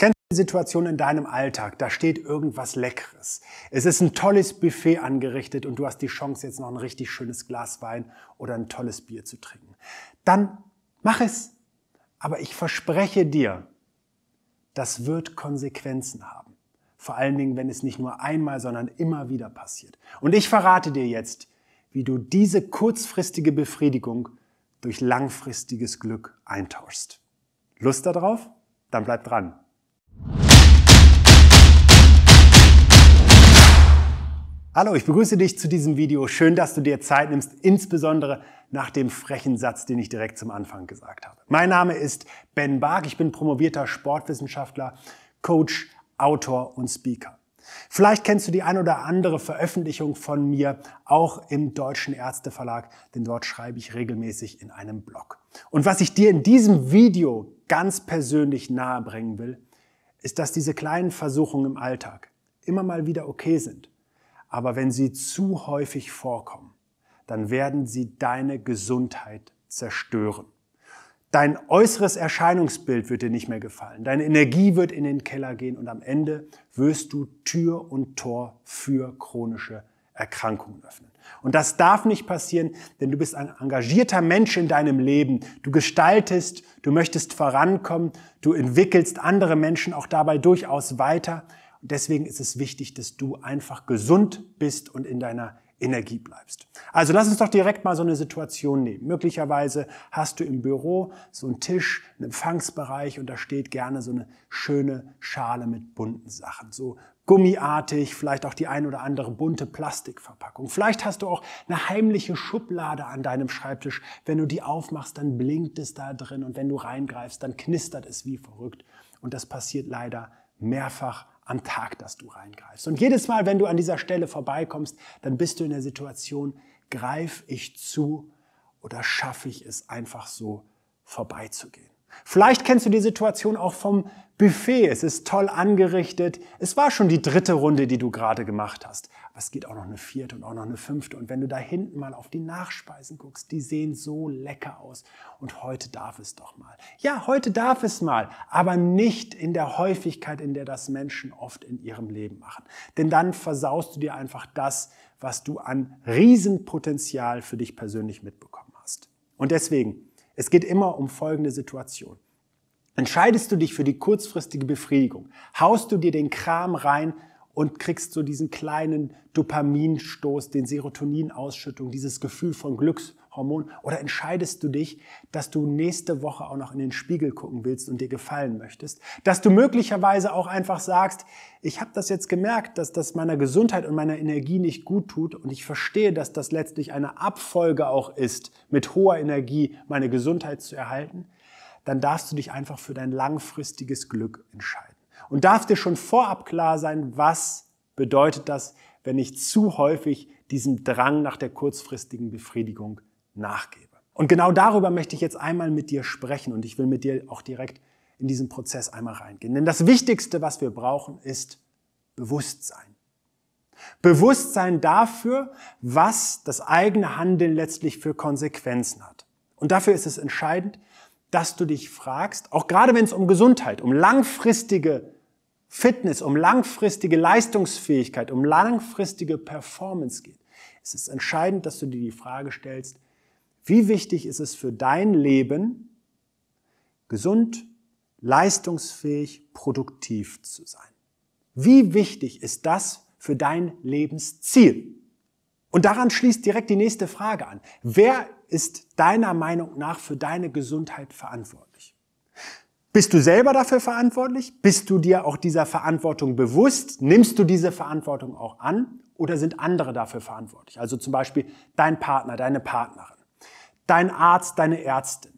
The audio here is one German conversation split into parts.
Kennst du die Situation in deinem Alltag? Da steht irgendwas Leckeres. Es ist ein tolles Buffet angerichtet und du hast die Chance, jetzt noch ein richtig schönes Glas Wein oder ein tolles Bier zu trinken. Dann mach es. Aber ich verspreche dir, das wird Konsequenzen haben. Vor allen Dingen, wenn es nicht nur einmal, sondern immer wieder passiert. Und ich verrate dir jetzt, wie du diese kurzfristige Befriedigung durch langfristiges Glück eintauschst. Lust darauf? Dann bleib dran. Hallo, ich begrüße dich zu diesem Video. Schön, dass du dir Zeit nimmst, insbesondere nach dem frechen Satz, den ich direkt zum Anfang gesagt habe. Mein Name ist Ben Barg, ich bin promovierter Sportwissenschaftler, Coach, Autor und Speaker. Vielleicht kennst du die ein oder andere Veröffentlichung von mir auch im Deutschen Ärzteverlag, denn dort schreibe ich regelmäßig in einem Blog. Und was ich dir in diesem Video ganz persönlich nahebringen will, ist, dass diese kleinen Versuchungen im Alltag immer mal wieder okay sind. Aber wenn sie zu häufig vorkommen, dann werden sie deine Gesundheit zerstören. Dein äußeres Erscheinungsbild wird dir nicht mehr gefallen. Deine Energie wird in den Keller gehen und am Ende wirst du Tür und Tor für chronische Erkrankungen öffnen. Und das darf nicht passieren, denn du bist ein engagierter Mensch in deinem Leben. Du gestaltest, du möchtest vorankommen, du entwickelst andere Menschen auch dabei durchaus weiter. Und deswegen ist es wichtig, dass du einfach gesund bist und in deiner Energie bleibst. Also lass uns doch direkt mal so eine Situation nehmen. Möglicherweise hast du im Büro so einen Tisch, einen Empfangsbereich und da steht gerne so eine schöne Schale mit bunten Sachen. So gummiartig, vielleicht auch die ein oder andere bunte Plastikverpackung. Vielleicht hast du auch eine heimliche Schublade an deinem Schreibtisch. Wenn du die aufmachst, dann blinkt es da drin und wenn du reingreifst, dann knistert es wie verrückt. Und das passiert leider mehrfach am Tag, dass du reingreifst. Und jedes Mal, wenn du an dieser Stelle vorbeikommst, dann bist du in der Situation, greife ich zu oder schaffe ich es einfach so vorbeizugehen. Vielleicht kennst du die Situation auch vom Buffet. Es ist toll angerichtet. Es war schon die dritte Runde, die du gerade gemacht hast. Aber es geht auch noch eine vierte und auch noch eine fünfte. Und wenn du da hinten mal auf die Nachspeisen guckst, die sehen so lecker aus. Und heute darf es doch mal. Ja, heute darf es mal. Aber nicht in der Häufigkeit, in der das Menschen oft in ihrem Leben machen. Denn dann versaust du dir einfach das, was du an Riesenpotenzial für dich persönlich mitbekommen hast. Und deswegen, es geht immer um folgende Situation. Entscheidest du dich für die kurzfristige Befriedigung, haust du dir den Kram rein, und kriegst so diesen kleinen Dopaminstoß, den Serotoninausschüttung, dieses Gefühl von Glückshormon? Oder entscheidest du dich, dass du nächste Woche auch noch in den Spiegel gucken willst und dir gefallen möchtest? Dass du möglicherweise auch einfach sagst, ich habe das jetzt gemerkt, dass das meiner Gesundheit und meiner Energie nicht gut tut und ich verstehe, dass das letztlich eine Abfolge auch ist, mit hoher Energie meine Gesundheit zu erhalten, dann darfst du dich einfach für dein langfristiges Glück entscheiden. Und darf dir schon vorab klar sein, was bedeutet das, wenn ich zu häufig diesem Drang nach der kurzfristigen Befriedigung nachgebe. Und genau darüber möchte ich jetzt einmal mit dir sprechen und ich will mit dir auch direkt in diesen Prozess einmal reingehen. Denn das Wichtigste, was wir brauchen, ist Bewusstsein. Bewusstsein dafür, was das eigene Handeln letztlich für Konsequenzen hat. Und dafür ist es entscheidend, dass du dich fragst, auch gerade wenn es um Gesundheit, um langfristige Fitness, um langfristige Leistungsfähigkeit, um langfristige Performance geht, es ist entscheidend, dass du dir die Frage stellst, wie wichtig ist es für dein Leben, gesund, leistungsfähig, produktiv zu sein? Wie wichtig ist das für dein Lebensziel? Und daran schließt direkt die nächste Frage an. Wer ist deiner Meinung nach für deine Gesundheit verantwortlich? Bist du selber dafür verantwortlich? Bist du dir auch dieser Verantwortung bewusst? Nimmst du diese Verantwortung auch an? Oder sind andere dafür verantwortlich? Also zum Beispiel dein Partner, deine Partnerin, dein Arzt, deine Ärztin,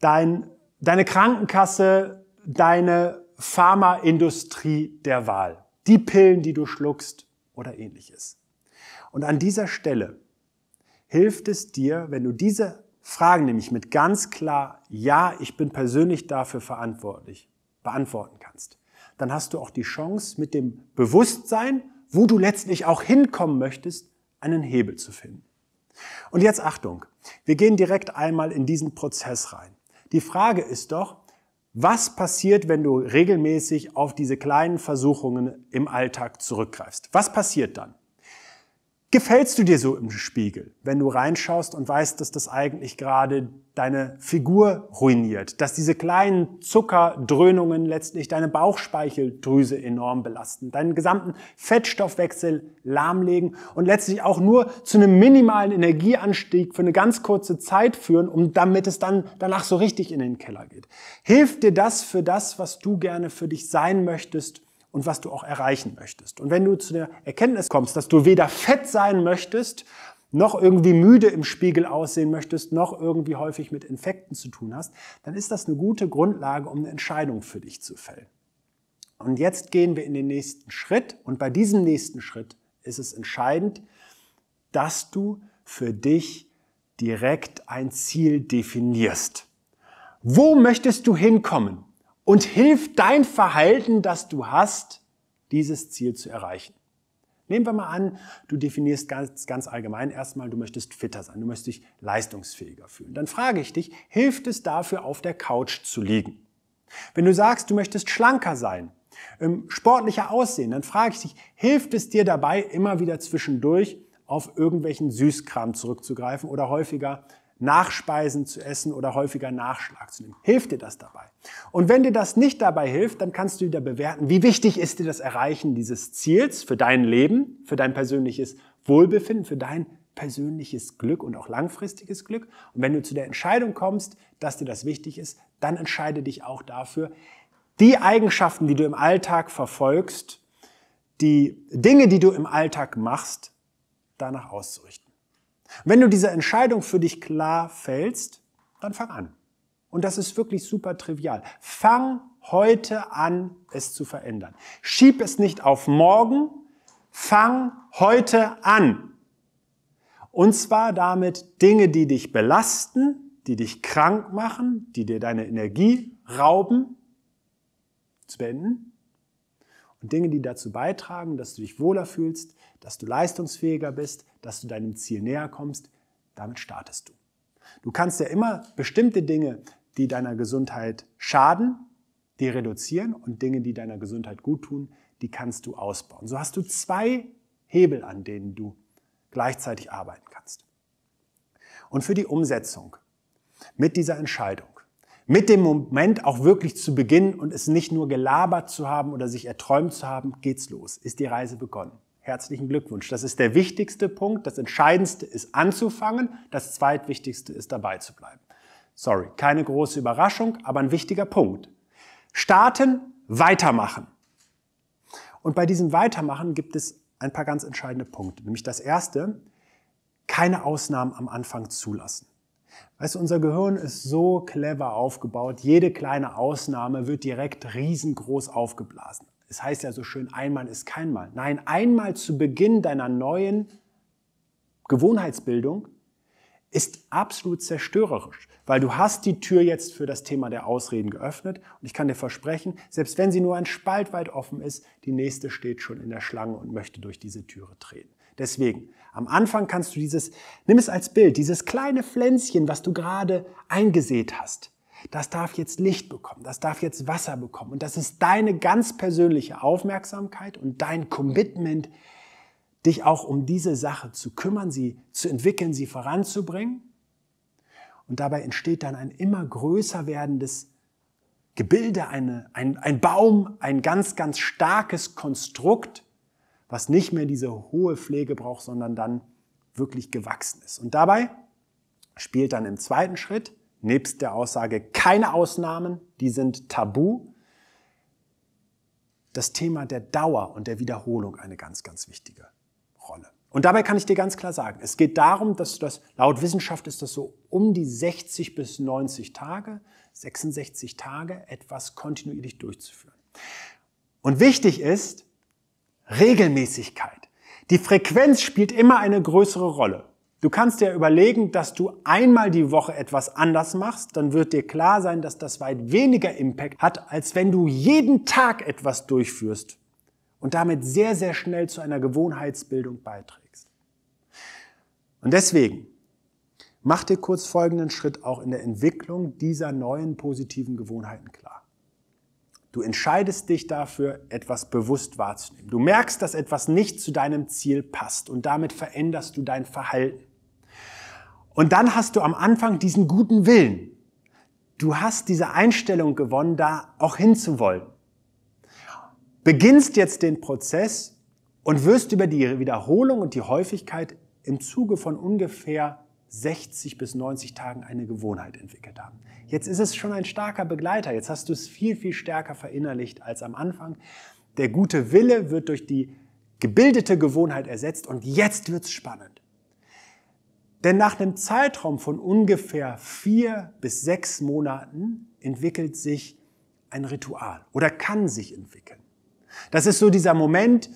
dein, deine Krankenkasse, deine Pharmaindustrie der Wahl, die Pillen, die du schluckst oder ähnliches. Und an dieser Stelle hilft es dir, wenn du diese Fragen nämlich mit ganz klar Ja, ich bin persönlich dafür verantwortlich beantworten kannst. Dann hast du auch die Chance, mit dem Bewusstsein, wo du letztlich auch hinkommen möchtest, einen Hebel zu finden. Und jetzt Achtung, wir gehen direkt einmal in diesen Prozess rein. Die Frage ist doch, was passiert, wenn du regelmäßig auf diese kleinen Versuchungen im Alltag zurückgreifst? Was passiert dann? gefällst du dir so im Spiegel, wenn du reinschaust und weißt, dass das eigentlich gerade deine Figur ruiniert, dass diese kleinen Zuckerdröhnungen letztlich deine Bauchspeicheldrüse enorm belasten, deinen gesamten Fettstoffwechsel lahmlegen und letztlich auch nur zu einem minimalen Energieanstieg für eine ganz kurze Zeit führen, um damit es dann danach so richtig in den Keller geht. Hilft dir das für das, was du gerne für dich sein möchtest und was du auch erreichen möchtest. Und wenn du zu der Erkenntnis kommst, dass du weder fett sein möchtest, noch irgendwie müde im Spiegel aussehen möchtest, noch irgendwie häufig mit Infekten zu tun hast, dann ist das eine gute Grundlage, um eine Entscheidung für dich zu fällen. Und jetzt gehen wir in den nächsten Schritt und bei diesem nächsten Schritt ist es entscheidend, dass du für dich direkt ein Ziel definierst. Wo möchtest du hinkommen? und hilft dein Verhalten, das du hast, dieses Ziel zu erreichen. Nehmen wir mal an, du definierst ganz, ganz allgemein erstmal, du möchtest fitter sein, du möchtest dich leistungsfähiger fühlen. Dann frage ich dich, hilft es dafür, auf der Couch zu liegen? Wenn du sagst, du möchtest schlanker sein, ähm, sportlicher aussehen, dann frage ich dich, hilft es dir dabei, immer wieder zwischendurch auf irgendwelchen Süßkram zurückzugreifen oder häufiger Nachspeisen zu essen oder häufiger Nachschlag zu nehmen. Hilft dir das dabei? Und wenn dir das nicht dabei hilft, dann kannst du wieder bewerten, wie wichtig ist dir das Erreichen dieses Ziels für dein Leben, für dein persönliches Wohlbefinden, für dein persönliches Glück und auch langfristiges Glück. Und wenn du zu der Entscheidung kommst, dass dir das wichtig ist, dann entscheide dich auch dafür, die Eigenschaften, die du im Alltag verfolgst, die Dinge, die du im Alltag machst, danach auszurichten. Wenn du diese Entscheidung für dich klar fällst, dann fang an. Und das ist wirklich super trivial. Fang heute an, es zu verändern. Schieb es nicht auf morgen, fang heute an. Und zwar damit Dinge, die dich belasten, die dich krank machen, die dir deine Energie rauben, zu beenden. Und Dinge, die dazu beitragen, dass du dich wohler fühlst, dass du leistungsfähiger bist, dass du deinem Ziel näher kommst, damit startest du. Du kannst ja immer bestimmte Dinge, die deiner Gesundheit schaden, die reduzieren und Dinge, die deiner Gesundheit gut tun, die kannst du ausbauen. So hast du zwei Hebel, an denen du gleichzeitig arbeiten kannst. Und für die Umsetzung mit dieser Entscheidung, mit dem Moment auch wirklich zu beginnen und es nicht nur gelabert zu haben oder sich erträumt zu haben, geht's los, ist die Reise begonnen. Herzlichen Glückwunsch. Das ist der wichtigste Punkt. Das Entscheidendste ist anzufangen. Das Zweitwichtigste ist dabei zu bleiben. Sorry, keine große Überraschung, aber ein wichtiger Punkt. Starten, weitermachen. Und bei diesem Weitermachen gibt es ein paar ganz entscheidende Punkte. Nämlich das erste, keine Ausnahmen am Anfang zulassen. Weißt du, unser Gehirn ist so clever aufgebaut, jede kleine Ausnahme wird direkt riesengroß aufgeblasen. Es heißt ja so schön, einmal ist kein Mal. Nein, einmal zu Beginn deiner neuen Gewohnheitsbildung ist absolut zerstörerisch, weil du hast die Tür jetzt für das Thema der Ausreden geöffnet und ich kann dir versprechen, selbst wenn sie nur ein Spalt weit offen ist, die nächste steht schon in der Schlange und möchte durch diese Türe treten. Deswegen, am Anfang kannst du dieses, nimm es als Bild, dieses kleine Pflänzchen, was du gerade eingesät hast, das darf jetzt Licht bekommen, das darf jetzt Wasser bekommen. Und das ist deine ganz persönliche Aufmerksamkeit und dein Commitment, dich auch um diese Sache zu kümmern, sie zu entwickeln, sie voranzubringen. Und dabei entsteht dann ein immer größer werdendes Gebilde, eine, ein, ein Baum, ein ganz, ganz starkes Konstrukt, was nicht mehr diese hohe Pflege braucht, sondern dann wirklich gewachsen ist. Und dabei spielt dann im zweiten Schritt nebst der Aussage keine Ausnahmen, die sind tabu, das Thema der Dauer und der Wiederholung eine ganz, ganz wichtige Rolle. Und dabei kann ich dir ganz klar sagen, es geht darum, dass das, laut Wissenschaft ist das so um die 60 bis 90 Tage, 66 Tage, etwas kontinuierlich durchzuführen. Und wichtig ist Regelmäßigkeit. Die Frequenz spielt immer eine größere Rolle. Du kannst dir überlegen, dass du einmal die Woche etwas anders machst, dann wird dir klar sein, dass das weit weniger Impact hat, als wenn du jeden Tag etwas durchführst und damit sehr, sehr schnell zu einer Gewohnheitsbildung beiträgst. Und deswegen, mach dir kurz folgenden Schritt auch in der Entwicklung dieser neuen positiven Gewohnheiten klar. Du entscheidest dich dafür, etwas bewusst wahrzunehmen. Du merkst, dass etwas nicht zu deinem Ziel passt und damit veränderst du dein Verhalten. Und dann hast du am Anfang diesen guten Willen. Du hast diese Einstellung gewonnen, da auch hinzuwollen. Beginnst jetzt den Prozess und wirst über die Wiederholung und die Häufigkeit im Zuge von ungefähr 60 bis 90 Tagen eine Gewohnheit entwickelt haben. Jetzt ist es schon ein starker Begleiter. Jetzt hast du es viel, viel stärker verinnerlicht als am Anfang. Der gute Wille wird durch die gebildete Gewohnheit ersetzt und jetzt wird's spannend. Denn nach einem Zeitraum von ungefähr vier bis sechs Monaten entwickelt sich ein Ritual oder kann sich entwickeln. Das ist so dieser Moment,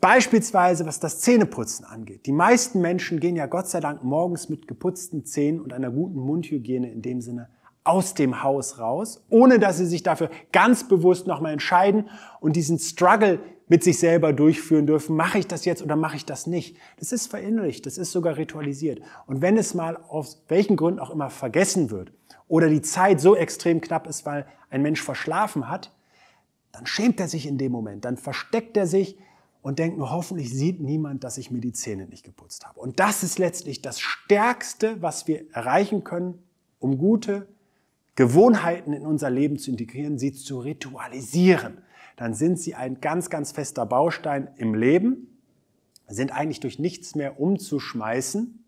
beispielsweise was das Zähneputzen angeht. Die meisten Menschen gehen ja Gott sei Dank morgens mit geputzten Zähnen und einer guten Mundhygiene in dem Sinne aus dem Haus raus, ohne dass sie sich dafür ganz bewusst nochmal entscheiden und diesen Struggle mit sich selber durchführen dürfen, mache ich das jetzt oder mache ich das nicht. Das ist verinnerlicht, das ist sogar ritualisiert. Und wenn es mal aus welchen Gründen auch immer vergessen wird oder die Zeit so extrem knapp ist, weil ein Mensch verschlafen hat, dann schämt er sich in dem Moment, dann versteckt er sich und denkt nur, hoffentlich sieht niemand, dass ich mir die Zähne nicht geputzt habe. Und das ist letztlich das Stärkste, was wir erreichen können, um gute Gewohnheiten in unser Leben zu integrieren, sie zu ritualisieren dann sind sie ein ganz, ganz fester Baustein im Leben, sind eigentlich durch nichts mehr umzuschmeißen.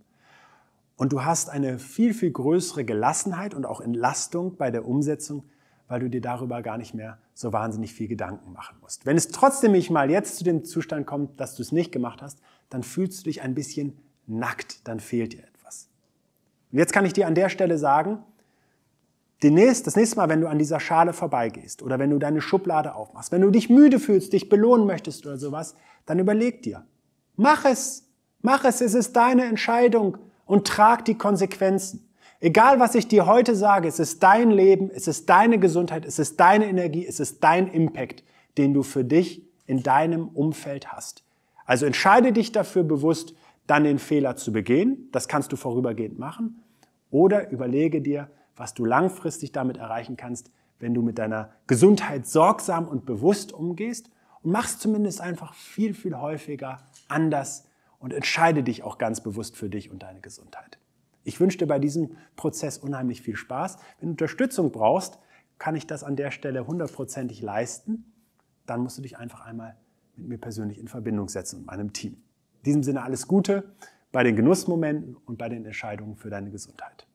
Und du hast eine viel, viel größere Gelassenheit und auch Entlastung bei der Umsetzung, weil du dir darüber gar nicht mehr so wahnsinnig viel Gedanken machen musst. Wenn es trotzdem nicht mal jetzt zu dem Zustand kommt, dass du es nicht gemacht hast, dann fühlst du dich ein bisschen nackt, dann fehlt dir etwas. Und jetzt kann ich dir an der Stelle sagen, Nächste, das nächste Mal, wenn du an dieser Schale vorbeigehst oder wenn du deine Schublade aufmachst, wenn du dich müde fühlst, dich belohnen möchtest oder sowas, dann überleg dir. Mach es. Mach es. Es ist deine Entscheidung und trag die Konsequenzen. Egal, was ich dir heute sage, es ist dein Leben, es ist deine Gesundheit, es ist deine Energie, es ist dein Impact, den du für dich in deinem Umfeld hast. Also entscheide dich dafür bewusst, dann den Fehler zu begehen. Das kannst du vorübergehend machen. Oder überlege dir, was du langfristig damit erreichen kannst, wenn du mit deiner Gesundheit sorgsam und bewusst umgehst und machst zumindest einfach viel, viel häufiger anders und entscheide dich auch ganz bewusst für dich und deine Gesundheit. Ich wünsche dir bei diesem Prozess unheimlich viel Spaß. Wenn du Unterstützung brauchst, kann ich das an der Stelle hundertprozentig leisten. Dann musst du dich einfach einmal mit mir persönlich in Verbindung setzen und meinem Team. In diesem Sinne alles Gute bei den Genussmomenten und bei den Entscheidungen für deine Gesundheit.